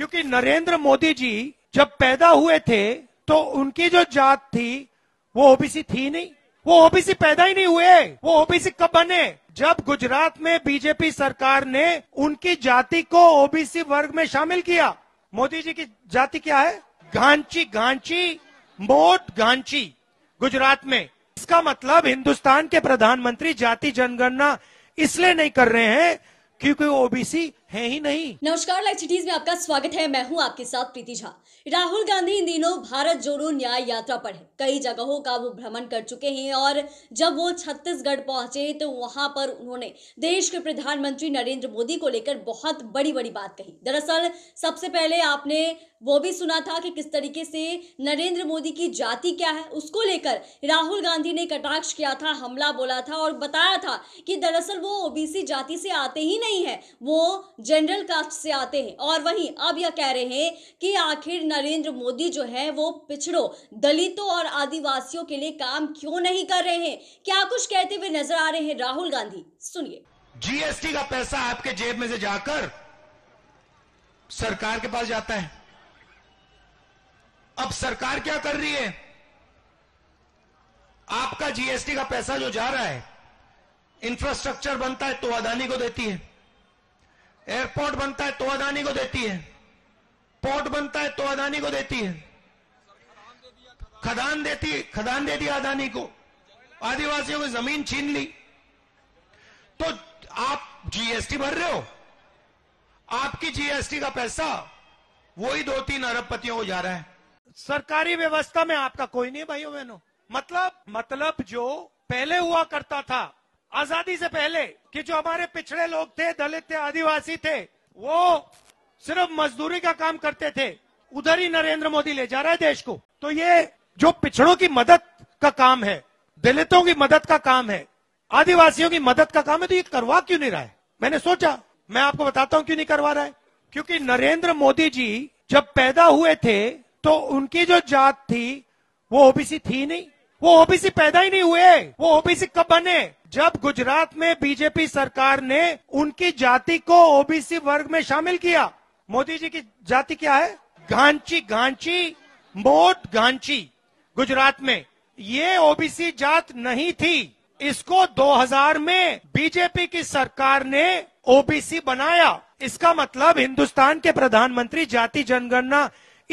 क्योंकि नरेंद्र मोदी जी जब पैदा हुए थे तो उनकी जो जात थी वो ओबीसी थी नहीं वो ओबीसी पैदा ही नहीं हुए वो ओबीसी कब बने जब गुजरात में बीजेपी सरकार ने उनकी जाति को ओबीसी वर्ग में शामिल किया मोदी जी की जाति क्या है घांची घांची मोट घांची गुजरात में इसका मतलब हिंदुस्तान के प्रधानमंत्री जाति जनगणना इसलिए नहीं कर रहे हैं क्योंकि ओबीसी है ही नहीं नमस्कार लाइव सिटीज में आपका स्वागत है मैं हूं आपके साथ प्रीति झा राहुल गांधी इन दिनों भारत जोड़ो न्याय यात्रा पर है कई जगहों का वो भ्रमण कर चुके हैं और जब वो छत्तीसगढ़ पहुंचे तो वहां पर उन्होंने देश के प्रधानमंत्री नरेंद्र मोदी को लेकर बहुत बड़ी बड़ी बात कही दरअसल सबसे पहले आपने वो भी सुना था कि किस तरीके से नरेंद्र मोदी की जाति क्या है उसको लेकर राहुल गांधी ने कटाक्ष किया था हमला बोला था और बताया था कि दरअसल वो ओबीसी जाति से आते ही नहीं नहीं है वो जनरल कास्ट से आते हैं और वहीं अब यह कह रहे हैं कि आखिर नरेंद्र मोदी जो है वो पिछड़ों दलितों और आदिवासियों के लिए काम क्यों नहीं कर रहे हैं क्या कुछ कहते हुए नजर आ रहे हैं राहुल गांधी सुनिए जीएसटी का पैसा आपके जेब में से जाकर सरकार के पास जाता है अब सरकार क्या कर रही है आपका जीएसटी का पैसा जो जा रहा है इंफ्रास्ट्रक्चर बनता है तो अदानी को देती है एयरपोर्ट बनता है तो अदानी को देती है पोर्ट बनता है तो अदानी को देती है खदान देती खदान दे दिया अदानी को आदिवासियों की जमीन छीन ली तो आप जीएसटी भर रहे हो आपकी जीएसटी का पैसा वही दो तीन अरबपतियों को जा रहा है सरकारी व्यवस्था में आपका कोई नहीं भाइयों बहनों मतलब मतलब जो पहले हुआ करता था आजादी से पहले कि जो हमारे पिछड़े लोग थे दलित थे आदिवासी थे वो सिर्फ मजदूरी का काम करते थे उधर ही नरेंद्र मोदी ले जा रहा है देश को तो ये जो पिछड़ों की मदद का काम है दलितों की मदद का काम है आदिवासियों की मदद का काम है तो ये करवा क्यों नहीं रहा है मैंने सोचा मैं आपको बताता हूँ क्यों नहीं करवा रहा है क्योंकि नरेंद्र मोदी जी जब पैदा हुए थे तो उनकी जो जात थी वो ओबीसी थी नहीं वो ओबीसी पैदा ही नहीं हुए वो ओबीसी कब बने जब गुजरात में बीजेपी सरकार ने उनकी जाति को ओबीसी वर्ग में शामिल किया मोदी जी की जाति क्या है घांची घांची मोट घांची गुजरात में ये ओबीसी जात नहीं थी इसको 2000 में बीजेपी की सरकार ने ओबीसी बनाया इसका मतलब हिंदुस्तान के प्रधानमंत्री जाति जनगणना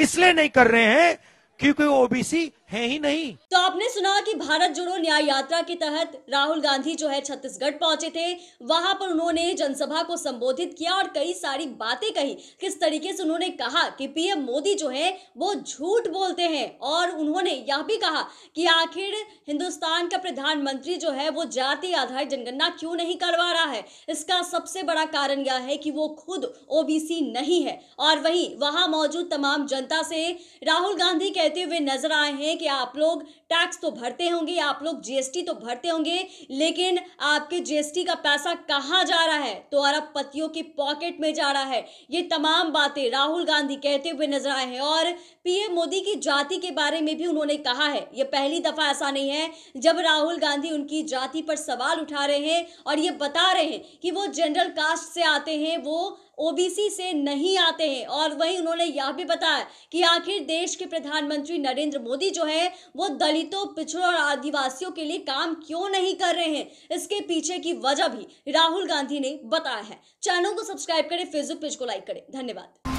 इसलिए नहीं कर रहे हैं क्योंकि ओबीसी है ही नहीं तो आपने सुना कि भारत जोड़ो न्याय यात्रा के तहत राहुल गांधी जो है छत्तीसगढ़ पहुंचे थे वहां पर उन्होंने जनसभा को संबोधित किया और कई सारी बातें कही किस तरीके से उन्होंने कहा कि पीएम मोदी जो है वो झूठ बोलते हैं और उन्होंने यह भी कहा कि आखिर हिंदुस्तान का प्रधानमंत्री जो है वो जाति आधारित जनगणना क्यों नहीं करवा रहा है इसका सबसे बड़ा कारण यह है कि वो खुद ओबीसी नहीं है और वही वहां मौजूद तमाम जनता से राहुल गांधी कहते हुए नजर आए हैं हैं कि आप लोग टैक्स तो भरते होंगे आप लोग जीएसटी तो भरते होंगे लेकिन आपके जीएसटी का पैसा कहाँ जा रहा है तो अरबपतियों की पॉकेट में जा रहा है ये तमाम बातें राहुल गांधी कहते हुए नजर आए हैं और पीएम मोदी की जाति के बारे में भी उन्होंने कहा है ये पहली दफा ऐसा नहीं है जब राहुल गांधी उनकी जाति पर सवाल उठा रहे हैं और ये बता रहे हैं कि वो जनरल कास्ट से आते हैं वो ओबीसी से नहीं आते हैं और वहीं उन्होंने यह भी बताया कि आखिर देश के प्रधानमंत्री नरेंद्र मोदी जो है वो दलितों पिछड़ों और आदिवासियों के लिए काम क्यों नहीं कर रहे हैं इसके पीछे की वजह भी राहुल गांधी ने बताया है चैनल को सब्सक्राइब करें फेसबुक पेज को लाइक करें धन्यवाद